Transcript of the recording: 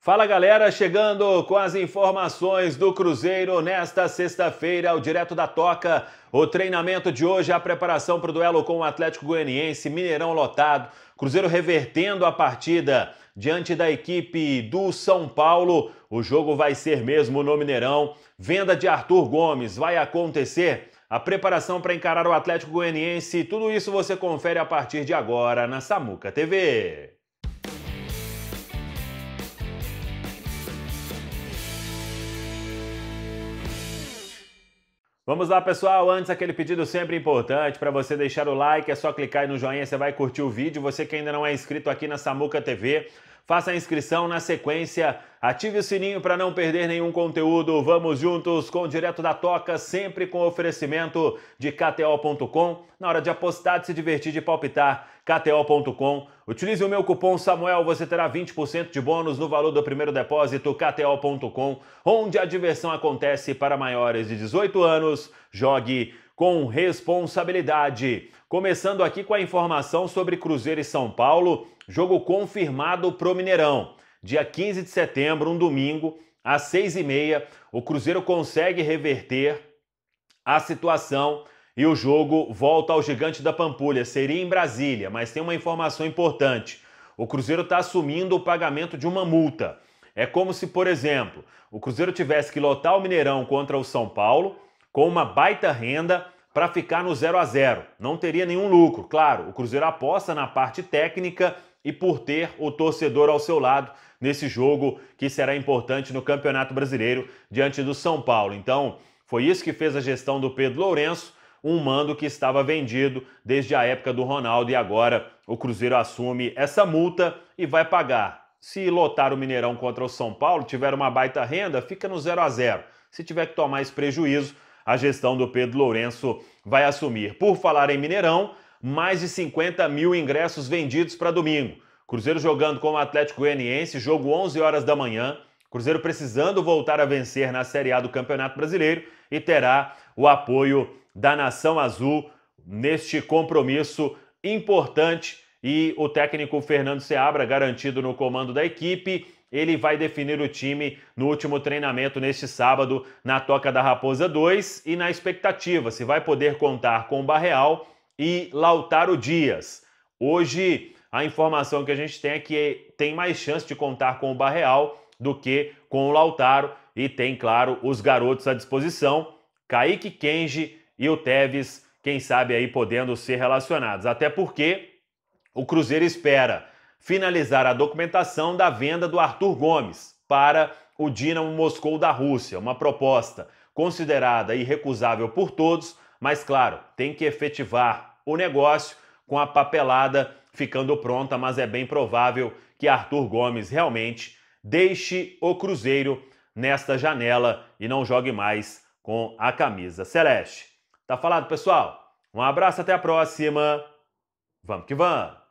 Fala galera, chegando com as informações do Cruzeiro nesta sexta-feira, o direto da Toca. O treinamento de hoje, a preparação para o duelo com o Atlético Goianiense, Mineirão lotado. Cruzeiro revertendo a partida diante da equipe do São Paulo. O jogo vai ser mesmo no Mineirão. Venda de Arthur Gomes vai acontecer. A preparação para encarar o Atlético Goianiense, tudo isso você confere a partir de agora na Samuca TV. Vamos lá, pessoal. Antes, aquele pedido sempre importante para você deixar o like. É só clicar aí no joinha, você vai curtir o vídeo. Você que ainda não é inscrito aqui na Samuca TV, Faça a inscrição na sequência, ative o sininho para não perder nenhum conteúdo. Vamos juntos com o Direto da Toca, sempre com oferecimento de KTO.com. Na hora de apostar, de se divertir, de palpitar, KTO.com. Utilize o meu cupom Samuel, você terá 20% de bônus no valor do primeiro depósito, KTO.com, onde a diversão acontece para maiores de 18 anos. Jogue com responsabilidade. Começando aqui com a informação sobre Cruzeiro e São Paulo, jogo confirmado pro Mineirão. Dia 15 de setembro, um domingo, às seis e meia, o Cruzeiro consegue reverter a situação e o jogo volta ao Gigante da Pampulha. Seria em Brasília, mas tem uma informação importante. O Cruzeiro está assumindo o pagamento de uma multa. É como se, por exemplo, o Cruzeiro tivesse que lotar o Mineirão contra o São Paulo com uma baita renda para ficar no 0 a 0. Não teria nenhum lucro, claro. O Cruzeiro aposta na parte técnica e por ter o torcedor ao seu lado nesse jogo que será importante no Campeonato Brasileiro diante do São Paulo. Então, foi isso que fez a gestão do Pedro Lourenço, um mando que estava vendido desde a época do Ronaldo e agora o Cruzeiro assume essa multa e vai pagar. Se lotar o Mineirão contra o São Paulo, tiver uma baita renda, fica no 0 a 0. Se tiver que tomar esse prejuízo, a gestão do Pedro Lourenço vai assumir. Por falar em Mineirão, mais de 50 mil ingressos vendidos para domingo. Cruzeiro jogando com o Atlético Goianiense, jogo 11 horas da manhã. Cruzeiro precisando voltar a vencer na Série A do Campeonato Brasileiro e terá o apoio da Nação Azul neste compromisso importante. E o técnico Fernando Seabra garantido no comando da equipe ele vai definir o time no último treinamento neste sábado na Toca da Raposa 2 e na expectativa se vai poder contar com Barreal e Lautaro Dias. Hoje a informação que a gente tem é que tem mais chance de contar com o Barreal do que com o Lautaro e tem, claro, os garotos à disposição, Kaique Kenji e o Teves, quem sabe aí podendo ser relacionados. Até porque o Cruzeiro espera finalizar a documentação da venda do Arthur Gomes para o Dinamo Moscou da Rússia, uma proposta considerada irrecusável por todos, mas claro, tem que efetivar o negócio com a papelada ficando pronta, mas é bem provável que Arthur Gomes realmente deixe o Cruzeiro nesta janela e não jogue mais com a camisa celeste. Tá falado, pessoal? Um abraço, até a próxima. Vamos que vamos!